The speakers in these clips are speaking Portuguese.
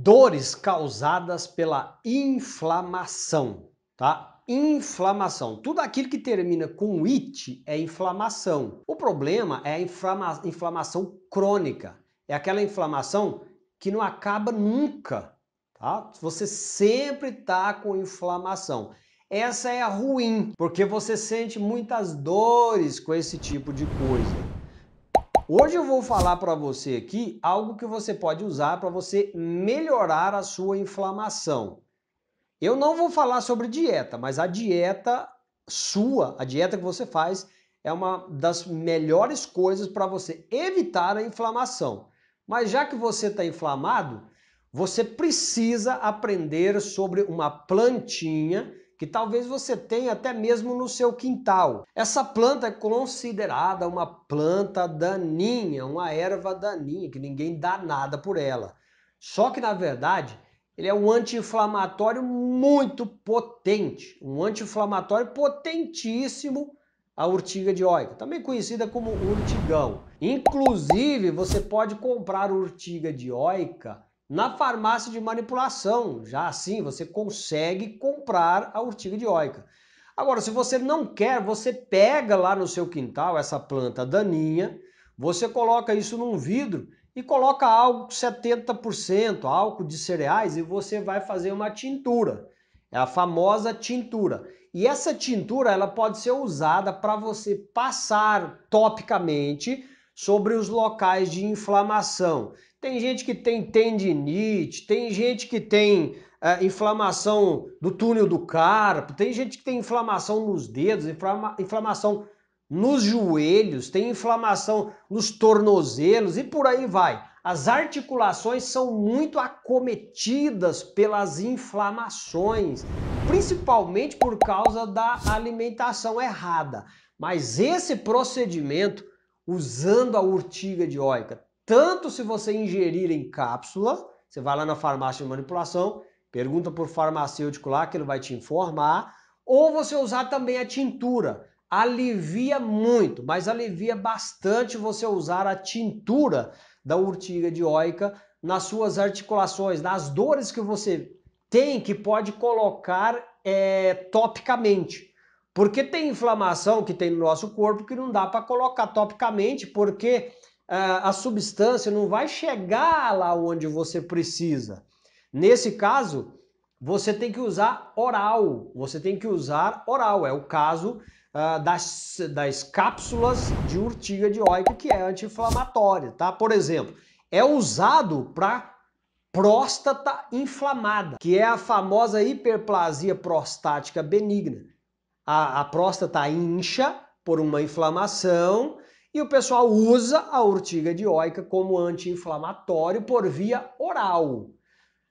dores causadas pela inflamação, tá? Inflamação. Tudo aquilo que termina com it é inflamação. O problema é a inflama inflamação crônica. É aquela inflamação que não acaba nunca, tá? Você sempre tá com inflamação. Essa é a ruim, porque você sente muitas dores com esse tipo de coisa. Hoje eu vou falar para você aqui algo que você pode usar para você melhorar a sua inflamação. Eu não vou falar sobre dieta, mas a dieta sua, a dieta que você faz, é uma das melhores coisas para você evitar a inflamação. Mas já que você está inflamado, você precisa aprender sobre uma plantinha que talvez você tenha até mesmo no seu quintal. Essa planta é considerada uma planta daninha, uma erva daninha, que ninguém dá nada por ela. Só que, na verdade, ele é um anti-inflamatório muito potente, um anti-inflamatório potentíssimo, a urtiga dioica, também conhecida como urtigão. Inclusive, você pode comprar urtiga dioica na farmácia de manipulação. Já assim você consegue comprar a urtiga dioica. Agora, se você não quer, você pega lá no seu quintal essa planta daninha, você coloca isso num vidro e coloca álcool 70%, álcool de cereais e você vai fazer uma tintura. É a famosa tintura. E essa tintura ela pode ser usada para você passar topicamente sobre os locais de inflamação. Tem gente que tem tendinite, tem gente que tem é, inflamação do túnel do carpo, tem gente que tem inflamação nos dedos, inflama, inflamação nos joelhos, tem inflamação nos tornozelos e por aí vai. As articulações são muito acometidas pelas inflamações, principalmente por causa da alimentação errada. Mas esse procedimento usando a urtiga dioica. Tanto se você ingerir em cápsula, você vai lá na farmácia de manipulação, pergunta por farmacêutico lá, que ele vai te informar, ou você usar também a tintura. Alivia muito, mas alivia bastante você usar a tintura da urtiga dioica nas suas articulações, nas dores que você tem que pode colocar é, topicamente. Porque tem inflamação que tem no nosso corpo que não dá para colocar topicamente, porque ah, a substância não vai chegar lá onde você precisa. Nesse caso, você tem que usar oral. Você tem que usar oral. É o caso ah, das, das cápsulas de urtiga dioica, que é anti-inflamatória, tá? Por exemplo, é usado para próstata inflamada, que é a famosa hiperplasia prostática benigna a, a próstata incha por uma inflamação e o pessoal usa a urtiga dioica como anti-inflamatório por via oral.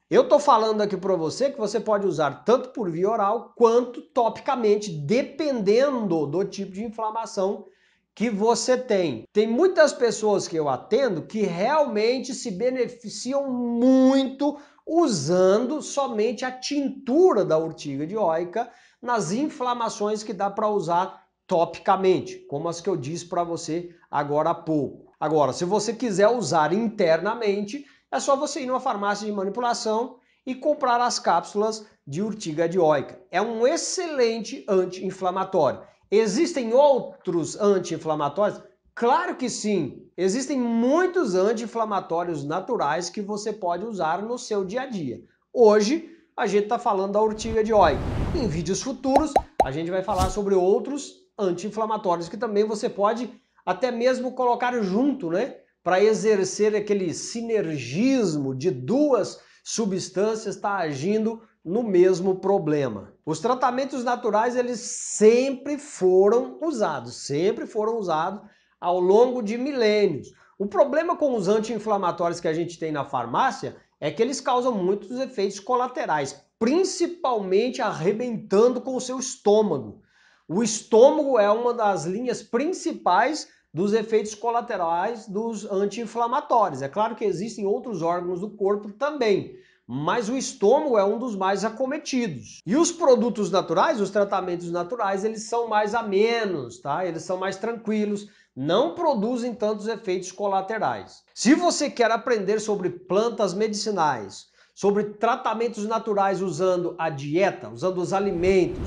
Eu estou falando aqui para você que você pode usar tanto por via oral quanto topicamente, dependendo do tipo de inflamação que você tem. Tem muitas pessoas que eu atendo que realmente se beneficiam muito usando somente a tintura da urtiga dioica nas inflamações que dá para usar topicamente, como as que eu disse para você agora há pouco. Agora, se você quiser usar internamente, é só você ir numa farmácia de manipulação e comprar as cápsulas de urtiga dioica. É um excelente anti-inflamatório. Existem outros anti-inflamatórios? Claro que sim. Existem muitos anti-inflamatórios naturais que você pode usar no seu dia a dia. Hoje, a gente está falando da urtiga dioica. Em vídeos futuros, a gente vai falar sobre outros anti-inflamatórios que também você pode até mesmo colocar junto, né? Para exercer aquele sinergismo de duas substâncias estar tá agindo no mesmo problema. Os tratamentos naturais eles sempre foram usados, sempre foram usados ao longo de milênios. O problema com os anti-inflamatórios que a gente tem na farmácia é que eles causam muitos efeitos colaterais, principalmente arrebentando com o seu estômago. O estômago é uma das linhas principais dos efeitos colaterais dos anti-inflamatórios. É claro que existem outros órgãos do corpo também, mas o estômago é um dos mais acometidos. E os produtos naturais, os tratamentos naturais, eles são mais amenos, tá? Eles são mais tranquilos, não produzem tantos efeitos colaterais. Se você quer aprender sobre plantas medicinais, sobre tratamentos naturais usando a dieta, usando os alimentos,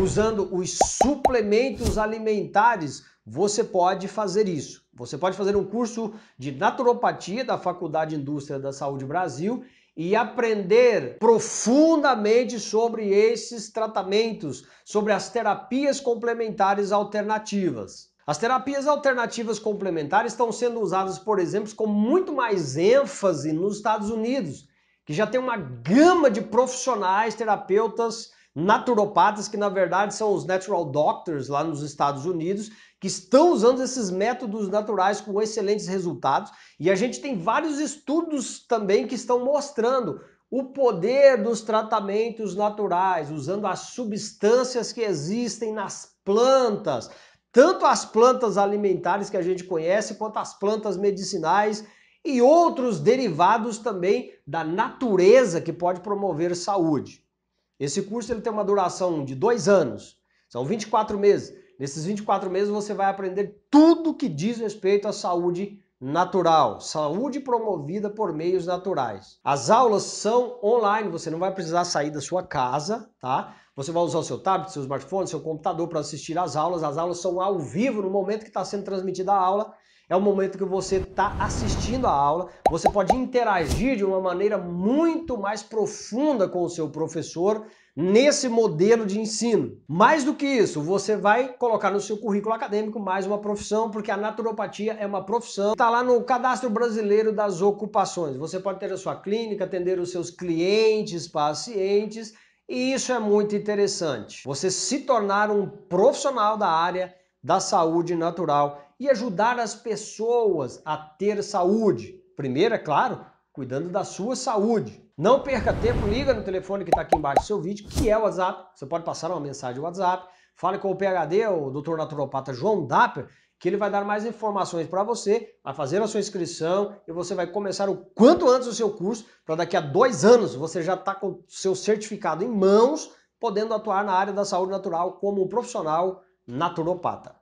usando os suplementos alimentares, você pode fazer isso. Você pode fazer um curso de naturopatia da Faculdade Indústria da Saúde Brasil e aprender profundamente sobre esses tratamentos, sobre as terapias complementares alternativas. As terapias alternativas complementares estão sendo usadas, por exemplo, com muito mais ênfase nos Estados Unidos que já tem uma gama de profissionais, terapeutas, naturopatas, que na verdade são os natural doctors lá nos Estados Unidos, que estão usando esses métodos naturais com excelentes resultados. E a gente tem vários estudos também que estão mostrando o poder dos tratamentos naturais, usando as substâncias que existem nas plantas, tanto as plantas alimentares que a gente conhece, quanto as plantas medicinais e outros derivados também da natureza que pode promover saúde. Esse curso ele tem uma duração de dois anos, são 24 meses. Nesses 24 meses você vai aprender tudo que diz respeito à saúde natural, saúde promovida por meios naturais. As aulas são online, você não vai precisar sair da sua casa, tá? Você vai usar o seu tablet, seu smartphone, seu computador para assistir às aulas. As aulas são ao vivo no momento que está sendo transmitida a aula é o momento que você está assistindo a aula, você pode interagir de uma maneira muito mais profunda com o seu professor nesse modelo de ensino. Mais do que isso, você vai colocar no seu currículo acadêmico mais uma profissão, porque a naturopatia é uma profissão. Está lá no Cadastro Brasileiro das Ocupações. Você pode ter a sua clínica, atender os seus clientes, pacientes, e isso é muito interessante. Você se tornar um profissional da área da saúde natural e ajudar as pessoas a ter saúde. Primeiro, é claro, cuidando da sua saúde. Não perca tempo, liga no telefone que está aqui embaixo do seu vídeo, que é o WhatsApp. Você pode passar uma mensagem no WhatsApp, fale com o PHD, o Dr. Naturopata João Dapper, que ele vai dar mais informações para você, vai fazer a sua inscrição e você vai começar o quanto antes o seu curso, para daqui a dois anos você já está com o seu certificado em mãos, podendo atuar na área da saúde natural como um profissional naturopata.